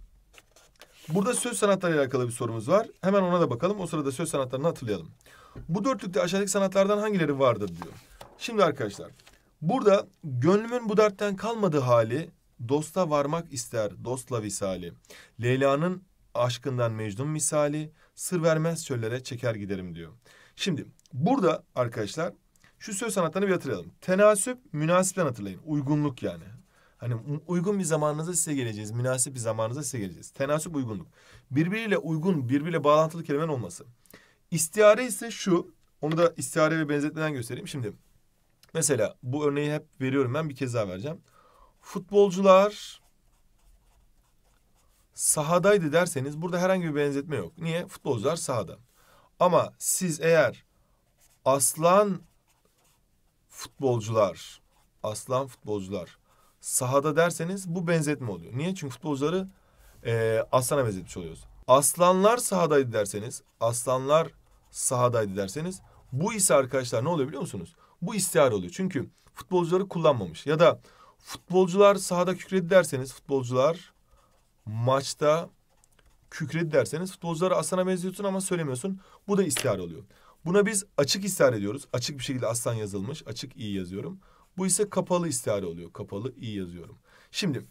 burada söz sanatlarıyla alakalı bir sorumuz var. Hemen ona da bakalım. O sırada söz sanatlarını hatırlayalım. Bu dörtlükte aşağıdaki sanatlardan hangileri vardır diyor. Şimdi arkadaşlar burada gönlümün bu dertten kalmadığı hali dosta varmak ister dostla visali. Leyla'nın aşkından Mecnun misali sır vermez çöllere çeker giderim diyor. Şimdi Burada arkadaşlar şu söz sanatlarını bir hatırlayalım. Tenasüp münasipten hatırlayın. Uygunluk yani. Hani uygun bir zamanınıza size geleceğiz. Münasip bir zamanınıza size geleceğiz. Tenasüp uygunluk. Birbiriyle uygun, birbiriyle bağlantılı kelimen olması. İstiare ise şu. Onu da istiare ve benzetmeden göstereyim. Şimdi mesela bu örneği hep veriyorum ben bir kez daha vereceğim. Futbolcular sahadaydı derseniz burada herhangi bir benzetme yok. Niye? Futbolcular sahada. Ama siz eğer aslan futbolcular, aslan futbolcular sahada derseniz bu benzetme oluyor. Niye? Çünkü futbolcuları e, aslana benzetmiş oluyoruz. Aslanlar sahadaydı derseniz, aslanlar sahadaydı derseniz bu ise arkadaşlar ne oluyor biliyor musunuz? Bu istihar oluyor. Çünkü futbolcuları kullanmamış ya da futbolcular sahada kükredi derseniz futbolcular maçta kükredi derseniz futbolcuları aslana benziyorsun ama söylemiyorsun. Bu da istihar oluyor. Buna biz açık istihare diyoruz. Açık bir şekilde aslan yazılmış. Açık iyi yazıyorum. Bu ise kapalı istihare oluyor. Kapalı iyi yazıyorum. Şimdi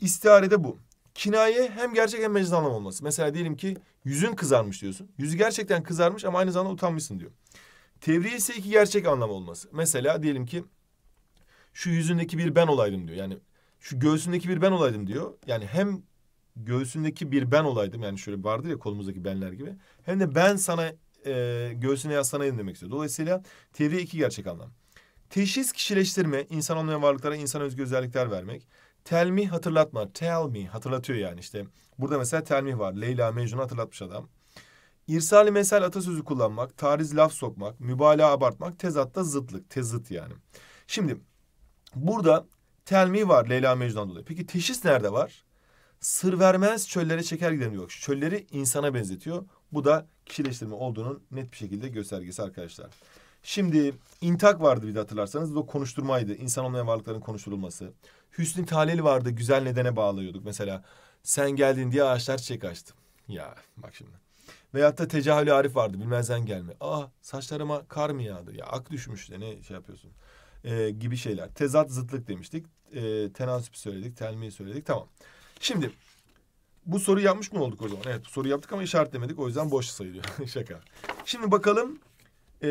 istiharede bu. Kinaye hem gerçek hem mecaz anlam olması. Mesela diyelim ki yüzün kızarmış diyorsun. Yüzü gerçekten kızarmış ama aynı zamanda utanmışsın diyor. Tevri ise iki gerçek anlam olması. Mesela diyelim ki şu yüzündeki bir ben olaydım diyor. Yani şu göğsündeki bir ben olaydım diyor. Yani hem göğsündeki bir ben olaydım yani şöyle vardır ya kolumuzdaki benler gibi. Hem de ben sana e, göğsüne yaslanayım demek istiyor. Dolayısıyla teoriye iki gerçek anlam. Teşhis kişileştirme, insan olmayan varlıklara insan özgü özellikler vermek. Tell me hatırlatma, tell me hatırlatıyor yani işte. Burada mesela tell me var. Leyla Mecnun'u hatırlatmış adam. İrsali mesel atasözü kullanmak, tariz laf sokmak, mübalağa abartmak, tezatta zıtlık, tezıt yani. Şimdi burada tell me var Leyla Mecnun'dan dolayı. Peki teşhis nerede var? Sır vermez çöllere çeker giderim diyor. Çölleri insana benzetiyor. Bu da kişileştirme olduğunun net bir şekilde göstergesi arkadaşlar. Şimdi intak vardı bir de hatırlarsanız. Bu konuşturmaydı. İnsan olmayan varlıkların konuşturulması. Hüsnü talel vardı. Güzel nedene bağlıyorduk. Mesela sen geldin diye ağaçlar çiçek açtı. Ya bak şimdi. Veyahut da tecahülü arif vardı. Bilmezden gelme. Aa ah, saçlarıma kar mı yağdı? Ya ak düşmüş de ne şey yapıyorsun? Ee, gibi şeyler. Tezat zıtlık demiştik. Ee, tenasüp söyledik. Telmiyi söyledik. Tamam. Şimdi bu soruyu yapmış mı olduk o zaman? Evet bu soruyu yaptık ama işaretlemedik. O yüzden boş sayılıyor. Şaka. Şimdi bakalım e,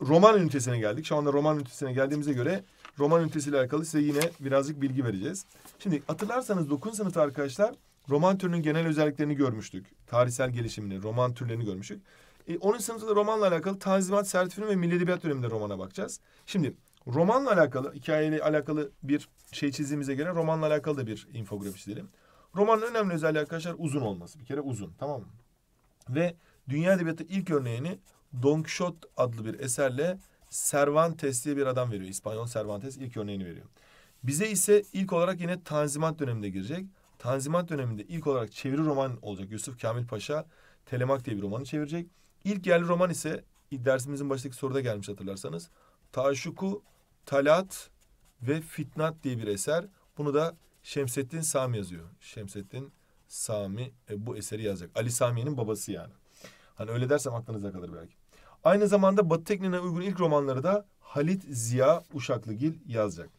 roman ünitesine geldik. Şu anda roman ünitesine geldiğimize göre roman ünitesiyle alakalı size yine birazcık bilgi vereceğiz. Şimdi hatırlarsanız dokun sanatı arkadaşlar roman türünün genel özelliklerini görmüştük. Tarihsel gelişimini, roman türlerini görmüştük. E, 10. sınıfta da romanla alakalı Tanzimat, Sertifini ve Milli Edebiyat döneminde romana bakacağız. Şimdi romanla alakalı, hikayeyle alakalı bir şey çizdiğimize göre romanla alakalı da bir infografi çizelim. Romanın önemli özelliği arkadaşlar uzun olması. Bir kere uzun tamam mı? Ve dünya edebiyatı ilk örneğini Don Quixote adlı bir eserle Cervantes diye bir adam veriyor. İspanyol Cervantes ilk örneğini veriyor. Bize ise ilk olarak yine Tanzimat döneminde girecek. Tanzimat döneminde ilk olarak çeviri roman olacak. Yusuf Kamil Paşa Telemak diye bir romanı çevirecek. İlk yerli roman ise dersimizin baştaki soruda gelmiş hatırlarsanız. Taşuku, Talat ve Fitnat diye bir eser. Bunu da Şemsettin Sami yazıyor. Şemsettin Sami e, bu eseri yazacak. Ali Sami'nin babası yani. Hani öyle dersem aklınıza kalır belki. Aynı zamanda Batı tekniğine uygun ilk romanları da Halit Ziya Uşaklıgil yazacak.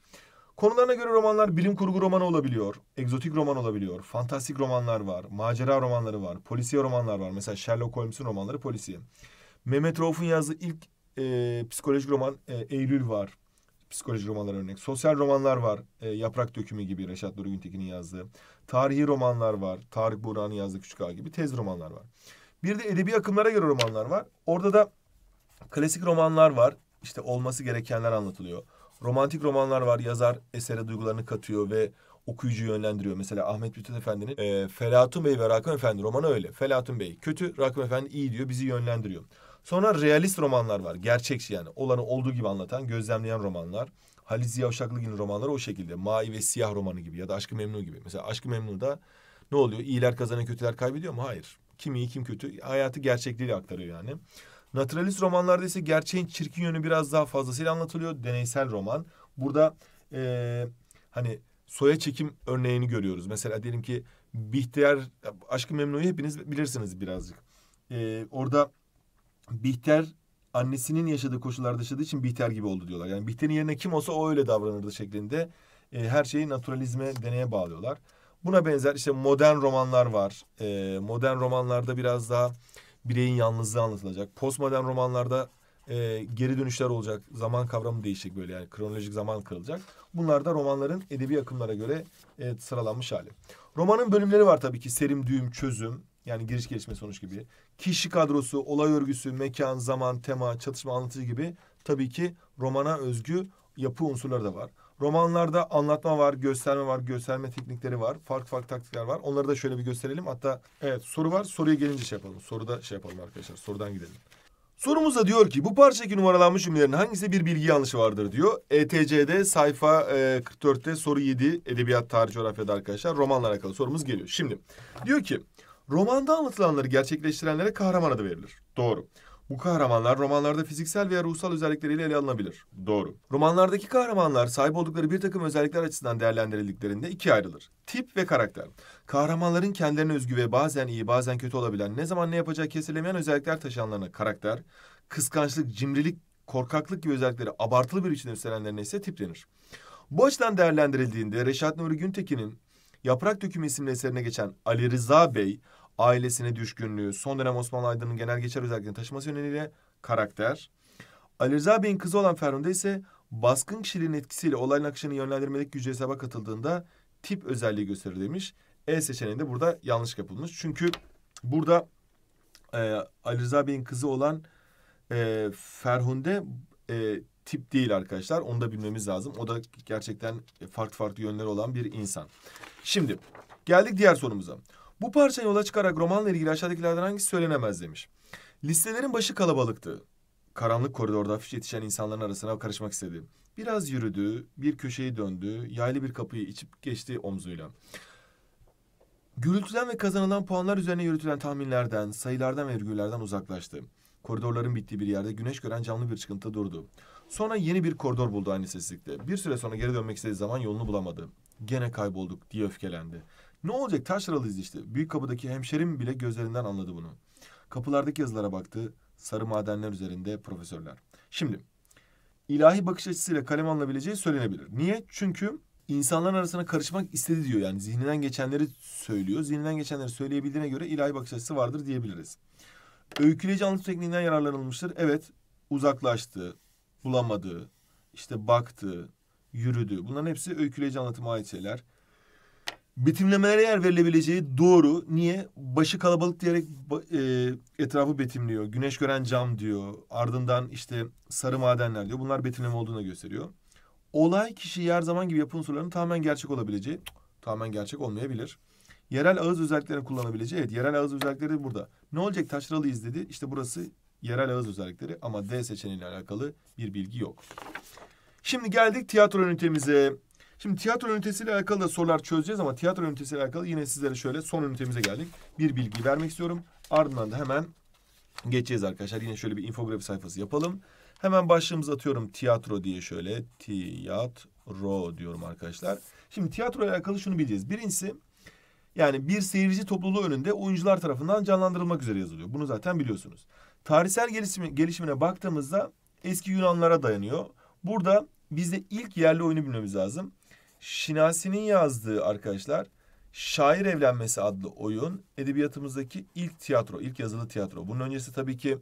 Konularına göre romanlar bilim kurgu romanı olabiliyor, egzotik roman olabiliyor, fantastik romanlar var, macera romanları var, polisiye romanlar var. Mesela Sherlock Holmes'un romanları polisiye. Mehmet Rauf'un yazdığı ilk e, psikolojik roman e, Eylül var psikoloji romanları örnek. Sosyal romanlar var. E, Yaprak Dökümü gibi Reşat Nuri Güntekin'in yazdığı. Tarihi romanlar var. Tarık Buran'ın yazdığı Küçük Ağa gibi tez romanlar var. Bir de edebi akımlara göre romanlar var. Orada da klasik romanlar var. İşte olması gerekenler anlatılıyor. Romantik romanlar var. Yazar esere duygularını katıyor ve okuyucuyu yönlendiriyor. Mesela Ahmet Mithat Efendi'nin e, Felatun Bey ve Rakım Efendi romanı öyle. Felatun Bey kötü, Rakım Efendi iyi diyor, bizi yönlendiriyor. Sonra realist romanlar var. Gerçekçi yani. Olanı olduğu gibi anlatan, gözlemleyen romanlar. Halil Ziya Uşaklıgil'in romanları o şekilde. Mavi ve Siyah romanı gibi ya da Aşkı Memnu gibi. Mesela Aşkı Memnu'da ne oluyor? İyiler kazanan kötüler kaybediyor mu? Hayır. Kim iyi kim kötü. Hayatı gerçekliğiyle aktarıyor yani. Naturalist romanlarda ise gerçeğin çirkin yönü biraz daha fazlasıyla anlatılıyor. Deneysel roman. Burada ee, hani soya çekim örneğini görüyoruz. Mesela diyelim ki Bihtiyar Aşkı Memnu'yu hepiniz bilirsiniz birazcık. Ee, orada Bihter annesinin yaşadığı koşullarda yaşadığı için Bihter gibi oldu diyorlar. Yani Bihter'in yerine kim olsa o öyle davranırdı şeklinde e, her şeyi naturalizme deneye bağlıyorlar. Buna benzer işte modern romanlar var. E, modern romanlarda biraz daha bireyin yalnızlığı anlatılacak. Postmodern romanlarda e, geri dönüşler olacak. Zaman kavramı değişik böyle yani kronolojik zaman kırılacak. Bunlar da romanların edebi akımlara göre e, sıralanmış hali. Romanın bölümleri var tabii ki. Serim, düğüm, çözüm, yani giriş gelişme sonuç gibi. Kişi kadrosu, olay örgüsü, mekan, zaman, tema, çatışma anlatıcı gibi tabii ki romana özgü yapı unsurları da var. Romanlarda anlatma var, gösterme var, gösterme teknikleri var. Farklı farklı taktikler var. Onları da şöyle bir gösterelim. Hatta evet soru var. Soruya gelince şey yapalım. Soruda şey yapalım arkadaşlar. Sorudan gidelim. Sorumuzda diyor ki bu parçadaki numaralanmış ümlerin hangisi bir bilgi yanlışı vardır diyor. ETC'de sayfa e, 44'te soru 7 edebiyat, tarih, coğrafyada arkadaşlar romanla alakalı sorumuz geliyor. Şimdi diyor ki Romanda anlatılanları gerçekleştirenlere kahraman adı verilir. Doğru. Bu kahramanlar romanlarda fiziksel veya ruhsal özellikleriyle ele alınabilir. Doğru. Romanlardaki kahramanlar sahip oldukları bir takım özellikler açısından değerlendirildiklerinde ikiye ayrılır. Tip ve karakter. Kahramanların kendilerine özgü ve bazen iyi bazen kötü olabilen, ne zaman ne yapacağı kesilemeyen özellikler taşıyanlarına karakter, kıskançlık, cimrilik, korkaklık gibi özellikleri abartılı bir biçimde üstlenenlerine ise tip denir. Bu açıdan değerlendirildiğinde Reşat Nuri Güntekin'in Yaprak Döküm isimli eserine geçen Ali Rıza Bey ailesine düşkünlüğü, son dönem Osmanlı aydınının genel geçer özelliklerini taşıması yöneliyle karakter. Ali Rıza Bey'in kızı olan Ferhunde ise baskın kişiliğin etkisiyle olayın akışını yönlendirmedeki gücü hesaba katıldığında tip özelliği gösterir demiş. E seçeneğinde burada yanlış yapılmış. Çünkü burada e, Ali Rıza Bey'in kızı olan e, Ferhunde e, tip değil arkadaşlar. Onu da bilmemiz lazım. O da gerçekten farklı farklı yönleri olan bir insan. Şimdi geldik diğer sorumuza. Bu parça yola çıkarak romanla ilgili aşağıdakilerden hangisi söylenemez demiş. Listelerin başı kalabalıktı. Karanlık koridorda hafif yetişen insanların arasına karışmak istedi. Biraz yürüdü, bir köşeyi döndü, yaylı bir kapıyı içip geçti omzuyla. Gürültüden ve kazanılan puanlar üzerine yürütülen tahminlerden, sayılardan ve virgüllerden uzaklaştı. Koridorların bittiği bir yerde güneş gören canlı bir çıkıntı durdu. Sonra yeni bir koridor buldu aynı seslikte. Bir süre sonra geri dönmek istediği zaman yolunu bulamadı. Gene kaybolduk diye öfkelendi. Ne olacak taşralıyız işte. Büyük kapıdaki hemşerim bile gözlerinden anladı bunu. Kapılardaki yazılara baktı. Sarı madenler üzerinde profesörler. Şimdi ilahi bakış açısıyla kalem alınabileceği söylenebilir. Niye? Çünkü insanların arasına karışmak istedi diyor. Yani zihninden geçenleri söylüyor. Zihninden geçenleri söyleyebildiğine göre ilahi bakış açısı vardır diyebiliriz. Öyküleyici anlatım tekniğinden yararlanılmıştır. Evet uzaklaştı, bulamadı, işte baktı, yürüdü. Bunların hepsi öyküleyici anlatıma ait şeyler. Betimlemelere yer verilebileceği doğru. Niye? Başı kalabalık diyerek e, etrafı betimliyor. Güneş gören cam diyor. Ardından işte sarı madenler diyor. Bunlar betimleme olduğunu gösteriyor. Olay kişi her zaman gibi yapı unsurlarının tamamen gerçek olabileceği. Tamamen gerçek olmayabilir. Yerel ağız özelliklerini kullanabileceği. Evet yerel ağız özellikleri burada. Ne olacak taşralı dedi? İşte burası yerel ağız özellikleri ama D seçeneğiyle alakalı bir bilgi yok. Şimdi geldik tiyatro ünitemize. Şimdi tiyatro ünitesiyle alakalı da sorular çözeceğiz ama tiyatro ünitesiyle alakalı yine sizlere şöyle son ünitemize geldik. Bir bilgi vermek istiyorum. Ardından da hemen geçeceğiz arkadaşlar. Yine şöyle bir infografi sayfası yapalım. Hemen başlığımızı atıyorum tiyatro diye şöyle tiyatro diyorum arkadaşlar. Şimdi tiyatro ile alakalı şunu bileceğiz. Birincisi yani bir seyirci topluluğu önünde oyuncular tarafından canlandırılmak üzere yazılıyor. Bunu zaten biliyorsunuz. Tarihsel gelişimine baktığımızda eski Yunanlara dayanıyor. Burada bizde ilk yerli oyunu bilmemiz lazım. Şinasi'nin yazdığı arkadaşlar Şair Evlenmesi adlı oyun edebiyatımızdaki ilk tiyatro, ilk yazılı tiyatro. Bunun öncesi tabii ki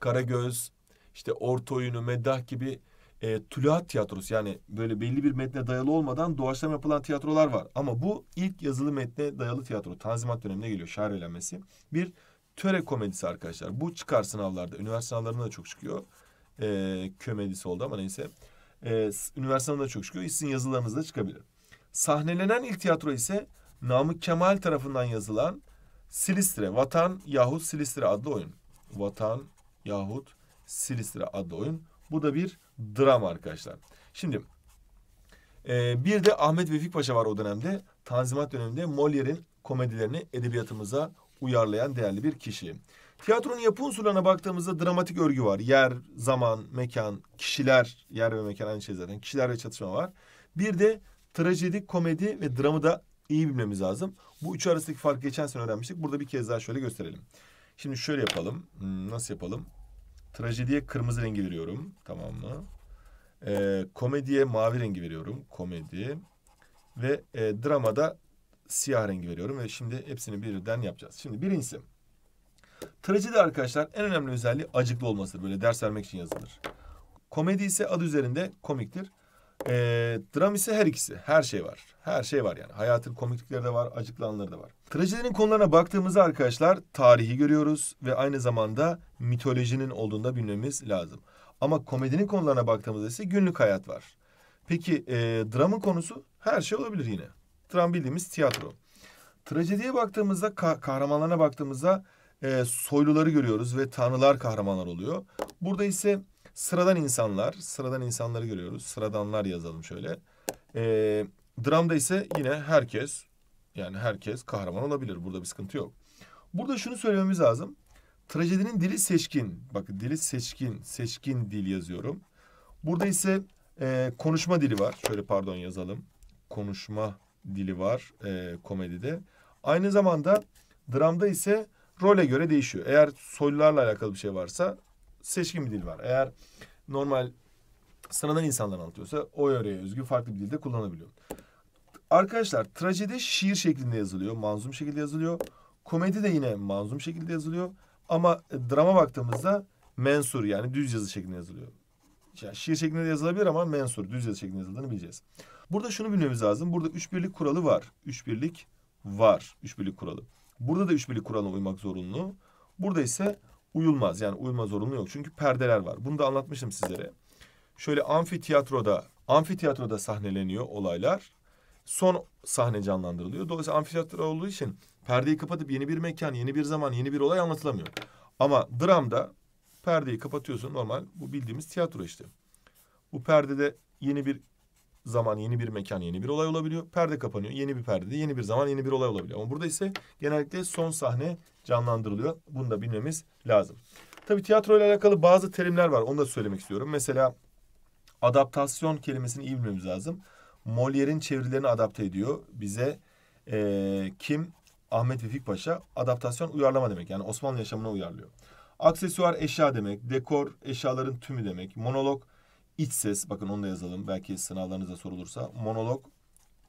Karagöz, işte Orta Oyunu, Meddah gibi e, tülahat tiyatrosu yani böyle belli bir metne dayalı olmadan doğaçlama yapılan tiyatrolar var. Ama bu ilk yazılı metne dayalı tiyatro. Tanzimat döneminde geliyor şair eğlenmesi. Bir töre komedisi arkadaşlar. Bu çıkar sınavlarda. Üniversite sınavlarında da çok çıkıyor e, komedisi oldu ama neyse. E, ee, üniversitede çok şükür sizin yazılarınızda çıkabilir. Sahnelenen ilk tiyatro ise Namık Kemal tarafından yazılan Silistre, Vatan yahut Silistre adlı oyun. Vatan yahut Silistre adlı oyun. Bu da bir dram arkadaşlar. Şimdi e, bir de Ahmet Vefik Paşa var o dönemde. Tanzimat döneminde Molière'in komedilerini edebiyatımıza uyarlayan değerli bir kişi. Tiyatronun yapı unsurlarına baktığımızda dramatik örgü var. Yer, zaman, mekan, kişiler, yer ve mekan aynı şey zaten. Kişiler ve çatışma var. Bir de trajedik, komedi ve dramı da iyi bilmemiz lazım. Bu üçü arasındaki fark geçen sene öğrenmiştik. Burada bir kez daha şöyle gösterelim. Şimdi şöyle yapalım. Hmm, nasıl yapalım? Trajediye kırmızı rengi veriyorum. Tamam mı? Ee, komediye mavi rengi veriyorum. Komedi. Ve e, dramada siyah rengi veriyorum. Ve şimdi hepsini birden yapacağız. Şimdi birincisi Trajedi arkadaşlar en önemli özelliği acıklı olmasıdır. Böyle ders vermek için yazılır. Komedi ise adı üzerinde komiktir. E, dram ise her ikisi. Her şey var. Her şey var yani. Hayatın komiklikleri de var, acıklı anları da var. Trajedinin konularına baktığımızda arkadaşlar tarihi görüyoruz ve aynı zamanda mitolojinin olduğunda bilmemiz lazım. Ama komedinin konularına baktığımızda ise günlük hayat var. Peki e, dramın konusu her şey olabilir yine. Dram bildiğimiz tiyatro. Trajediye baktığımızda, kahramanlarına baktığımızda e, soyluları görüyoruz ve tanrılar kahramanlar oluyor. Burada ise sıradan insanlar, sıradan insanları görüyoruz. Sıradanlar yazalım şöyle. E, dramda ise yine herkes, yani herkes kahraman olabilir. Burada bir sıkıntı yok. Burada şunu söylememiz lazım. Trajedinin dili seçkin. Bakın dili seçkin, seçkin dil yazıyorum. Burada ise e, konuşma dili var. Şöyle pardon yazalım. Konuşma dili var e, komedide. Aynı zamanda dramda ise role göre değişiyor. Eğer soylularla alakalı bir şey varsa seçkin bir dil var. Eğer normal sıradan insanlar anlatıyorsa o yöreye özgü farklı bir dilde kullanabiliyor. Arkadaşlar trajedi şiir şeklinde yazılıyor. Manzum şekilde yazılıyor. Komedi de yine manzum şekilde yazılıyor. Ama e, drama baktığımızda mensur yani düz yazı şeklinde yazılıyor. Yani şiir şeklinde de yazılabilir ama mensur düz yazı şeklinde yazıldığını bileceğiz. Burada şunu bilmemiz lazım. Burada üç birlik kuralı var. Üç birlik var. Üç birlik kuralı. Burada da üç kurala uymak zorunlu. Burada ise uyulmaz. Yani uyma zorunlu yok. Çünkü perdeler var. Bunu da anlatmıştım sizlere. Şöyle amfiteyatroda amfiteyatroda sahneleniyor olaylar. Son sahne canlandırılıyor. Dolayısıyla amfiteyatro olduğu için perdeyi kapatıp yeni bir mekan, yeni bir zaman, yeni bir olay anlatılamıyor. Ama dramda perdeyi kapatıyorsun normal bu bildiğimiz tiyatro işte. Bu perdede yeni bir zaman yeni bir mekan yeni bir olay olabiliyor. Perde kapanıyor. Yeni bir perdede yeni bir zaman yeni bir olay olabiliyor. Ama burada ise genellikle son sahne canlandırılıyor. Bunu da bilmemiz lazım. Tabii tiyatro ile alakalı bazı terimler var. Onu da söylemek istiyorum. Mesela adaptasyon kelimesini iyi bilmemiz lazım. Molière'in çevirilerini adapte ediyor. Bize e, kim? Ahmet Vefik Paşa. Adaptasyon uyarlama demek. Yani Osmanlı yaşamına uyarlıyor. Aksesuar eşya demek. Dekor eşyaların tümü demek. Monolog iç ses bakın onu da yazalım belki sınavlarınıza sorulursa monolog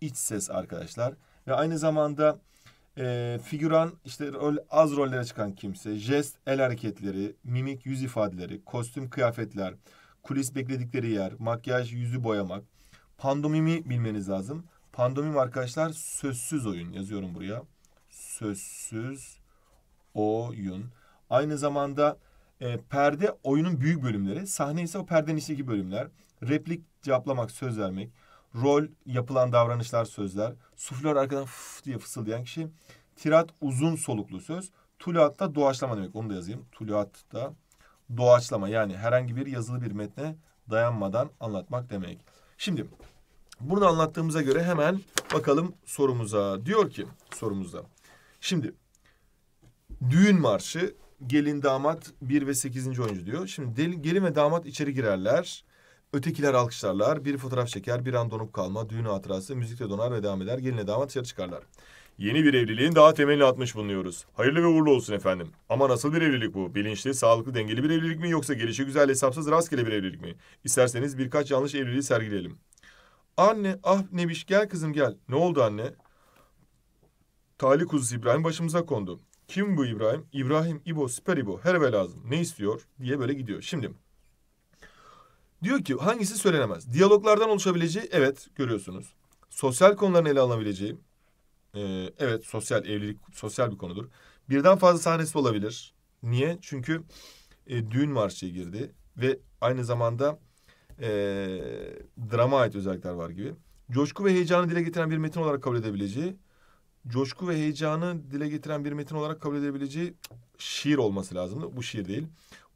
iç ses arkadaşlar ve aynı zamanda e, figüran işte rol, az rollere çıkan kimse jest el hareketleri mimik yüz ifadeleri kostüm kıyafetler kulis bekledikleri yer makyaj yüzü boyamak pandomimi bilmeniz lazım pandomim arkadaşlar sözsüz oyun yazıyorum buraya sözsüz oyun aynı zamanda e, perde oyunun büyük bölümleri. Sahne ise o perdenin içindeki bölümler. Replik cevaplamak, söz vermek. Rol, yapılan davranışlar, sözler. Suflör arkadan fıf diye fısıldayan kişi. Tirat uzun soluklu söz. Tuluat da doğaçlama demek. Onu da yazayım. Tuluat da doğaçlama yani herhangi bir yazılı bir metne dayanmadan anlatmak demek. Şimdi bunu anlattığımıza göre hemen bakalım sorumuza. Diyor ki sorumuzda. Şimdi düğün marşı Gelin damat bir ve sekizinci oyuncu diyor. Şimdi gelin ve damat içeri girerler. Ötekiler alkışlarlar. Bir fotoğraf çeker, bir an donup kalma, düğün hatırası, müzikte donar ve devam eder. Gelinle damat dışarı çıkarlar. Yeni bir evliliğin daha temelini atmış bulunuyoruz. Hayırlı ve uğurlu olsun efendim. Ama nasıl bir evlilik bu? Bilinçli, sağlıklı, dengeli bir evlilik mi yoksa gelişi güzel, hesapsız, rastgele bir evlilik mi? İsterseniz birkaç yanlış evliliği sergileyelim. Anne, ah Nebiş gel kızım gel. Ne oldu anne? Talih kuzusu İbrahim başımıza kondu. Kim bu İbrahim? İbrahim İbo Süper İbo. Her ve lazım. Ne istiyor? Diye böyle gidiyor. Şimdi diyor ki hangisi söylenemez? Diyaloglardan oluşabileceği evet görüyorsunuz. Sosyal konuların ele alınabileceği ee, evet sosyal evlilik sosyal bir konudur. Birden fazla sahnesi olabilir. Niye? Çünkü e, düğün marşıya girdi ve aynı zamanda e, drama ait özellikler var gibi. Coşku ve heyecanı dile getiren bir metin olarak kabul edebileceği coşku ve heyecanı dile getiren bir metin olarak kabul edebileceği şiir olması lazımdı. Bu şiir değil.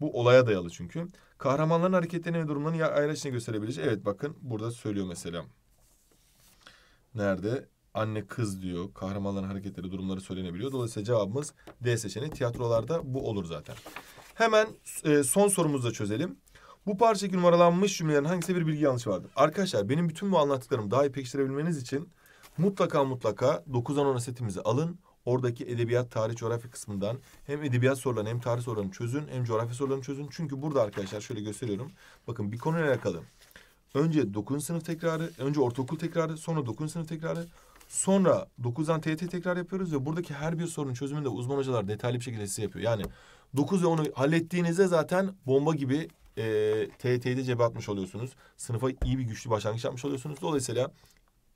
Bu olaya dayalı çünkü. Kahramanların hareketlerini ve durumlarını ayrıca gösterebileceği. Evet bakın burada söylüyor mesela. Nerede? Anne kız diyor. Kahramanların hareketleri, durumları söylenebiliyor. Dolayısıyla cevabımız D seçeneği. Tiyatrolarda bu olur zaten. Hemen e, son sorumuzu da çözelim. Bu parçadaki numaralanmış cümlelerin hangisinde bir bilgi yanlış vardır? Arkadaşlar benim bütün bu anlattıklarımı daha iyi pekiştirebilmeniz için Mutlaka mutlaka 9'dan 10 setimizi alın. Oradaki edebiyat, tarih, coğrafya kısmından hem edebiyat sorularını hem tarih sorularını çözün hem coğrafya sorularını çözün. Çünkü burada arkadaşlar şöyle gösteriyorum. Bakın bir konuyla alakalı. Önce 9. sınıf tekrarı, önce ortaokul tekrarı, sonra 9. sınıf tekrarı. Sonra 9'dan TYT tekrar yapıyoruz ve buradaki her bir sorunun çözümünü de uzman hocalar detaylı bir şekilde size yapıyor. Yani 9 ve 10'u hallettiğinizde zaten bomba gibi e, TYT'yi cebe atmış oluyorsunuz. Sınıfa iyi bir güçlü başlangıç yapmış oluyorsunuz. Dolayısıyla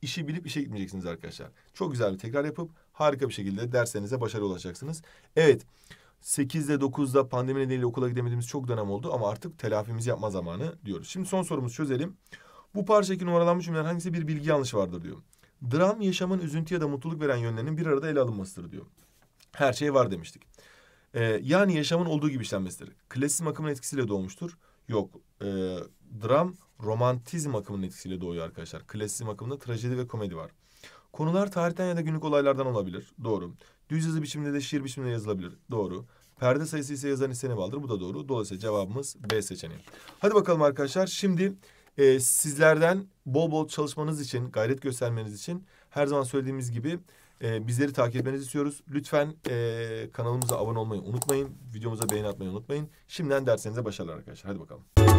işi bilip işe gitmeyeceksiniz arkadaşlar. Çok güzel bir tekrar yapıp harika bir şekilde derslerinize başarı ulaşacaksınız. Evet 8'de 9'da pandemi nedeniyle okula gidemediğimiz çok dönem oldu ama artık telafimizi yapma zamanı diyoruz. Şimdi son sorumuzu çözelim. Bu parçadaki numaralanmış cümleler hangisi bir bilgi yanlışı vardır diyor. Dram yaşamın üzüntü ya da mutluluk veren yönlerinin bir arada ele alınmasıdır diyor. Her şey var demiştik. Ee, yani yaşamın olduğu gibi işlenmesidir. Klasizm akımın etkisiyle doğmuştur. Yok. E, dram romantizm akımının etkisiyle doğuyor arkadaşlar. Klasizm akımında trajedi ve komedi var. Konular tarihten ya da günlük olaylardan olabilir. Doğru. Düz yazı biçiminde de şiir biçiminde yazılabilir. Doğru. Perde sayısı ise yazan hissene bağlıdır. Bu da doğru. Dolayısıyla cevabımız B seçeneği. Hadi bakalım arkadaşlar. Şimdi e, sizlerden bol bol çalışmanız için, gayret göstermeniz için her zaman söylediğimiz gibi e, bizleri takip etmenizi istiyoruz. Lütfen e, kanalımıza abone olmayı unutmayın. Videomuza beğeni atmayı unutmayın. Şimdiden derslerinize başarılar arkadaşlar. Hadi bakalım.